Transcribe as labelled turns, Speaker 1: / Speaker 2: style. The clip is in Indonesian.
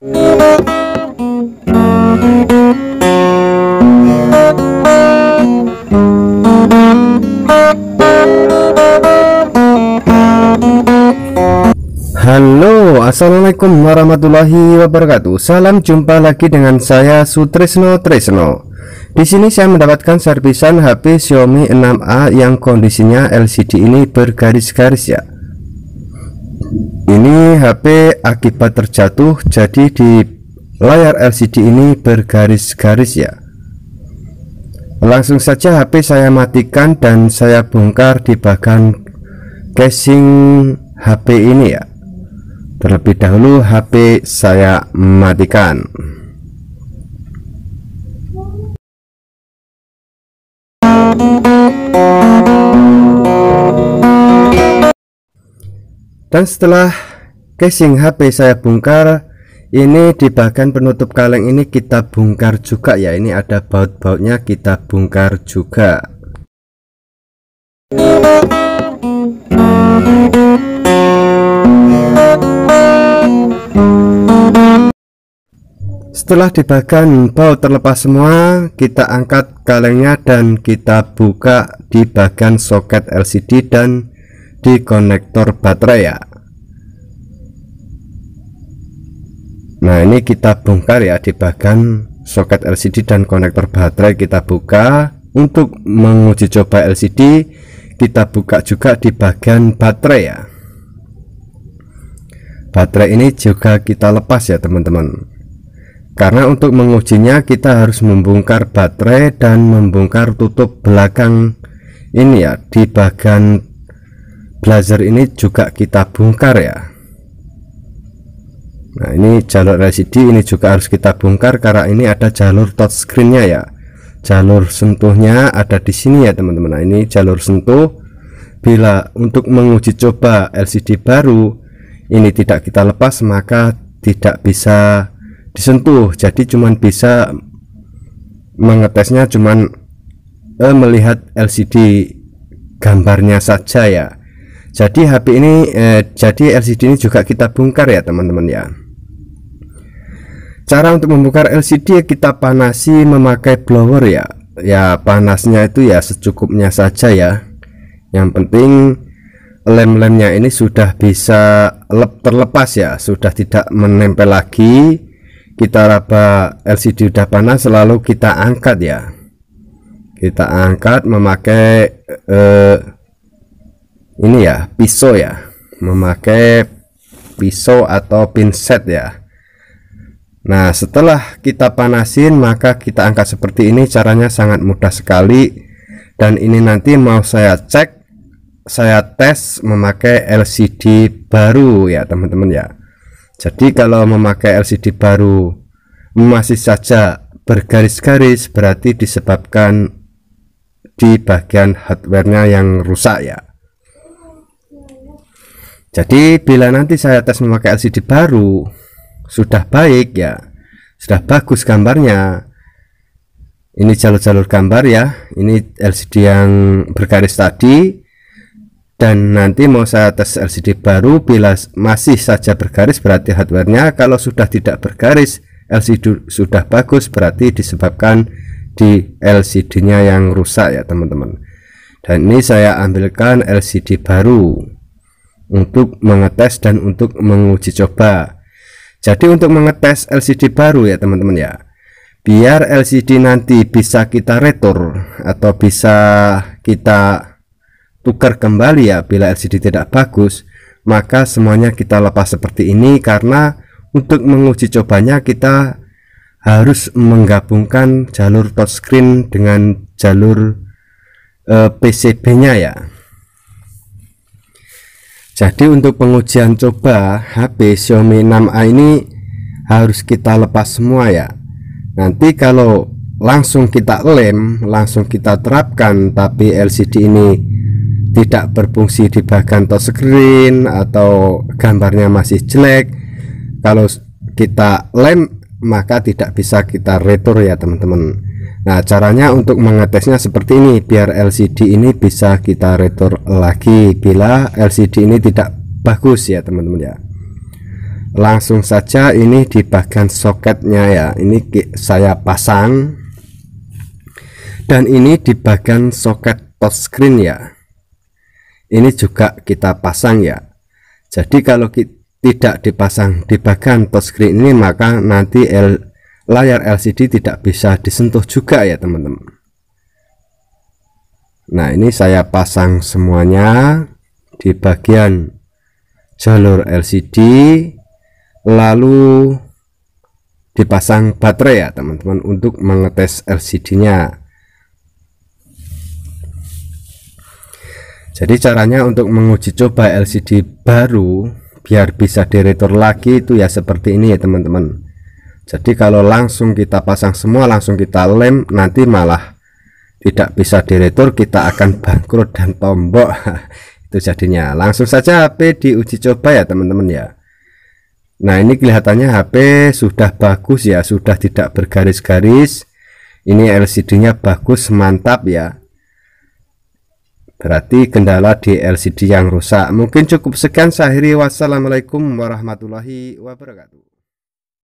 Speaker 1: Halo assalamualaikum warahmatullahi wabarakatuh salam jumpa lagi dengan saya Sutrisno Trisno. di sini saya mendapatkan servisan HP Xiaomi 6A yang kondisinya LCD ini bergaris-garis ya ini HP akibat terjatuh jadi di layar LCD ini bergaris-garis ya langsung saja HP saya matikan dan saya bongkar di bagian casing HP ini ya terlebih dahulu HP saya matikan dan setelah casing HP saya bongkar ini di bagian penutup kaleng ini kita bongkar juga ya ini ada baut-bautnya kita bongkar juga setelah di bagian baut terlepas semua kita angkat kalengnya dan kita buka di bagian soket LCD dan di konektor baterai ya nah ini kita bongkar ya di bagian soket LCD dan konektor baterai kita buka untuk menguji coba LCD kita buka juga di bagian baterai ya baterai ini juga kita lepas ya teman-teman karena untuk mengujinya kita harus membongkar baterai dan membongkar tutup belakang ini ya di bagian blazer ini juga kita bongkar ya nah ini jalur LCD ini juga harus kita bongkar karena ini ada jalur touchscreennya ya jalur sentuhnya ada di sini ya teman-teman nah ini jalur sentuh bila untuk menguji coba LCD baru ini tidak kita lepas maka tidak bisa disentuh jadi cuman bisa mengetesnya cuman eh, melihat LCD gambarnya saja ya jadi HP ini eh, jadi LCD ini juga kita bongkar ya teman-teman ya cara untuk membongkar LCD ya, kita panasi memakai blower ya ya panasnya itu ya secukupnya saja ya yang penting lem-lemnya ini sudah bisa lep terlepas ya sudah tidak menempel lagi kita raba LCD udah panas selalu kita angkat ya kita angkat memakai eh, ini ya pisau ya memakai pisau atau pinset ya Nah setelah kita panasin maka kita angkat seperti ini caranya sangat mudah sekali dan ini nanti mau saya cek saya tes memakai LCD baru ya teman-teman ya jadi kalau memakai LCD baru masih saja bergaris-garis berarti disebabkan di bagian hardwarenya yang rusak ya jadi bila nanti saya tes memakai LCD baru sudah baik ya, sudah bagus gambarnya. Ini jalur-jalur gambar ya, ini LCD yang bergaris tadi dan nanti mau saya tes LCD baru bila masih saja bergaris berarti hardwarenya kalau sudah tidak bergaris LCD sudah bagus berarti disebabkan di LCD-nya yang rusak ya teman-teman dan ini saya ambilkan LCD baru untuk mengetes dan untuk menguji coba. Jadi untuk mengetes LCD baru ya teman-teman ya. Biar LCD nanti bisa kita retur atau bisa kita tukar kembali ya bila LCD tidak bagus, maka semuanya kita lepas seperti ini karena untuk menguji cobanya kita harus menggabungkan jalur touchscreen dengan jalur eh, PCB-nya ya. Jadi untuk pengujian coba HP Xiaomi 6A ini harus kita lepas semua ya. Nanti kalau langsung kita lem, langsung kita terapkan tapi LCD ini tidak berfungsi di bagian touchscreen atau gambarnya masih jelek, kalau kita lem maka tidak bisa kita retur ya teman-teman. Nah, caranya untuk mengetesnya seperti ini biar LCD ini bisa kita retur lagi bila LCD ini tidak bagus ya, teman-teman ya. Langsung saja ini di bagian soketnya ya. Ini saya pasang. Dan ini di bagian soket touch screen ya. Ini juga kita pasang ya. Jadi kalau kita tidak dipasang di bagian touch screen ini maka nanti L layar LCD tidak bisa disentuh juga ya teman-teman nah ini saya pasang semuanya di bagian jalur LCD lalu dipasang baterai ya teman-teman untuk mengetes LCD-nya jadi caranya untuk menguji coba LCD baru biar bisa diretur lagi itu ya seperti ini ya teman-teman jadi kalau langsung kita pasang semua, langsung kita lem, nanti malah tidak bisa diretur, kita akan bangkrut dan tombok. Itu jadinya. Langsung saja HP diuji coba ya teman-teman ya. Nah ini kelihatannya HP sudah bagus ya, sudah tidak bergaris-garis. Ini LCD-nya bagus, mantap ya. Berarti kendala di LCD yang rusak. Mungkin cukup sekian sahiri. Wassalamualaikum warahmatullahi wabarakatuh.